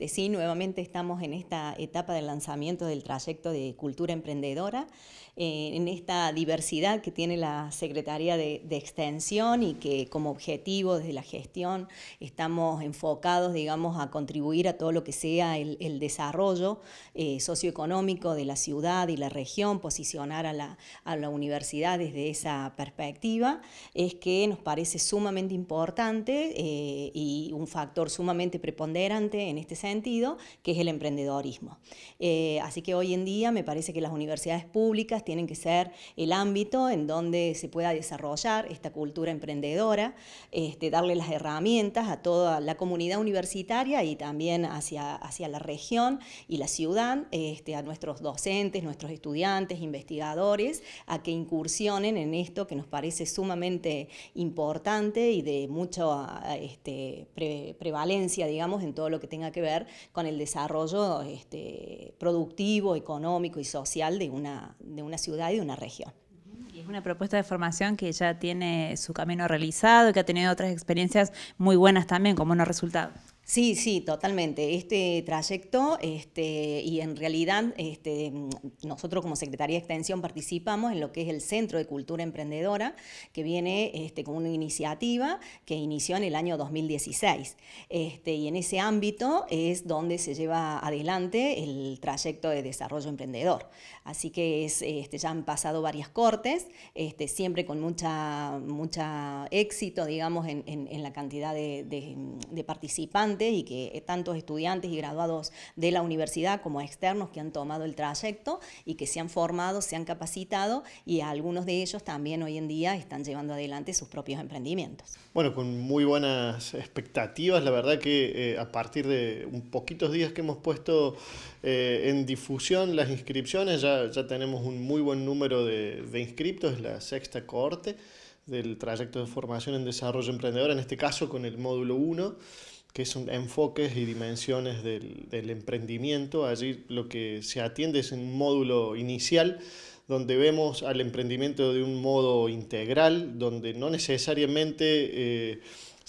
Este, sí, nuevamente estamos en esta etapa del lanzamiento del trayecto de cultura emprendedora, eh, en esta diversidad que tiene la Secretaría de, Extensión y que como objetivo desde la gestión estamos enfocados, digamos, a contribuir a todo lo que sea el, desarrollo eh, socioeconómico de la ciudad y la región, posicionar a la, universidad desde esa perspectiva, es que nos parece sumamente importante eh, y un factor sumamente preponderante en este sentido que es el emprendedorismo. Eh, así que hoy en día me parece que las universidades públicas tienen que ser el ámbito en donde se pueda desarrollar esta cultura emprendedora, este, darle las herramientas a toda la comunidad universitaria y también hacia, hacia la región y la ciudad, este, a nuestros docentes, nuestros estudiantes, investigadores, a que incursionen en esto que nos parece sumamente importante y de mucha este, prevalencia, digamos, en todo lo que tenga que ver con el desarrollo este, productivo, económico y social de una, ciudad y de una región. Y es una propuesta de formación que ya tiene su camino realizado, y que ha tenido otras experiencias muy buenas también, como unos resultados. Sí, sí, totalmente. Este trayecto, este, y en realidad este, mm, nosotros como Secretaría de Extensión participamos en lo que es el Centro de Cultura Emprendedora, que viene este, con una iniciativa que inició en el año 2016. Este, y en ese ámbito es donde se lleva adelante el trayecto de desarrollo emprendedor. Así que es, este, ya han pasado varias cortes, este, siempre con mucha, mucha éxito, digamos, en, en, la cantidad de participantes y que eh, tantos estudiantes y graduados de la universidad como externos que han tomado el trayecto y que se han formado, se han capacitado y algunos de ellos también hoy en día están llevando adelante sus propios emprendimientos. Bueno, con muy buenas expectativas, la verdad que eh, a partir de un poquitos días que hemos puesto eh, en difusión las inscripciones, ya, tenemos un muy buen número de, de inscriptos, es la sexta cohorte del trayecto de formación en desarrollo emprendedor, en este caso con el módulo 1 que son enfoques y dimensiones del, emprendimiento. Allí lo que se atiende es un módulo inicial donde vemos al emprendimiento de un modo integral, donde no necesariamente... Eh,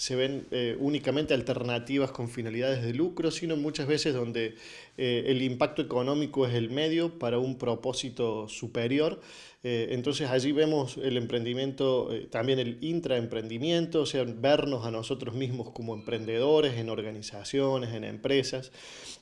se ven eh, únicamente alternativas con finalidades de lucro, sino muchas veces donde eh, el impacto económico es el medio para un propósito superior. Eh, entonces allí vemos el emprendimiento, también el intraemprendimiento, o sea, vernos a nosotros mismos como emprendedores en organizaciones, en empresas.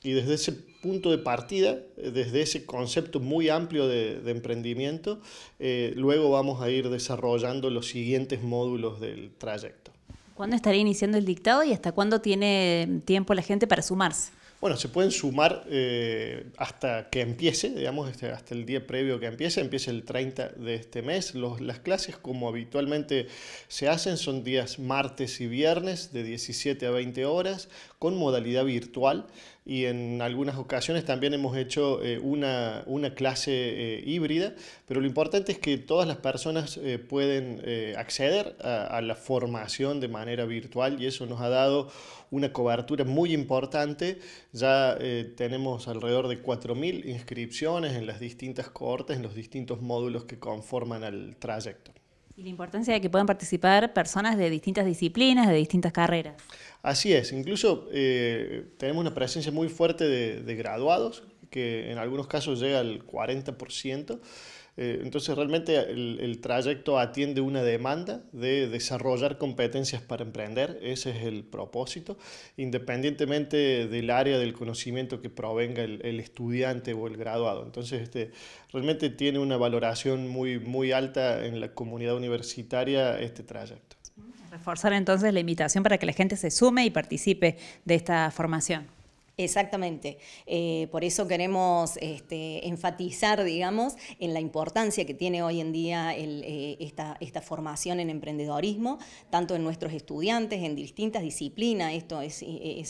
Y desde ese punto de partida, desde ese concepto muy amplio de emprendimiento, luego vamos a ir desarrollando los siguientes módulos del trayecto. ¿Cuándo estaría iniciando el dictado y hasta cuándo tiene tiempo la gente para sumarse? Bueno, se pueden sumar eh, hasta que empiece, digamos, este, hasta el día previo que empiece, empiece el 30 de este mes. las clases, como habitualmente se hacen, son días martes y viernes de 17 a 20 horas, con modalidad virtual y en algunas ocasiones también hemos hecho eh, una, clase eh, híbrida, pero lo importante es que todas las personas eh, pueden acceder a, la formación de manera virtual y eso nos ha dado una cobertura muy importante. Ya tenemos alrededor de 4.000 inscripciones en las distintas cohortes, en los distintos módulos que conforman al trayecto la importancia de que puedan participar personas de distintas disciplinas, de distintas carreras. Así es, incluso eh, tenemos una presencia muy fuerte de, de graduados, que en algunos casos llega al 40%. Eh, entonces realmente el, trayecto atiende una demanda de desarrollar competencias para emprender, ese es el propósito, independientemente del área del conocimiento que provenga el, estudiante o el graduado. Entonces este, realmente tiene una valoración muy, muy alta en la comunidad universitaria este trayecto. Reforzar entonces la invitación para que la gente se sume y participe de esta formación. Exactamente. Eh, por eso queremos este, enfatizar, digamos, en la importancia que tiene hoy en día eh, esta, esta, formación en emprendedorismo, tanto en nuestros estudiantes, en distintas disciplinas. Esto es, eh,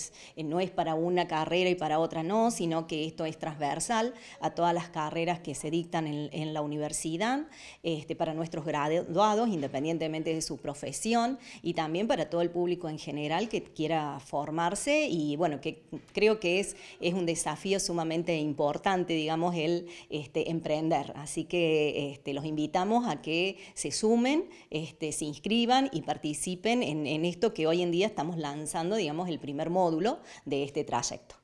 no es para una carrera y para otra no, sino que esto es transversal a todas las carreras que se dictan en, la universidad, este, para nuestros graduados, independientemente de su profesión, y también para todo el público en general que quiera formarse y, bueno, que creo que que es, es un desafío sumamente importante, digamos, el este, emprender. Así que este, los invitamos a que se sumen, este, se inscriban y participen en esto que hoy en día estamos lanzando, digamos, el primer módulo de este trayecto.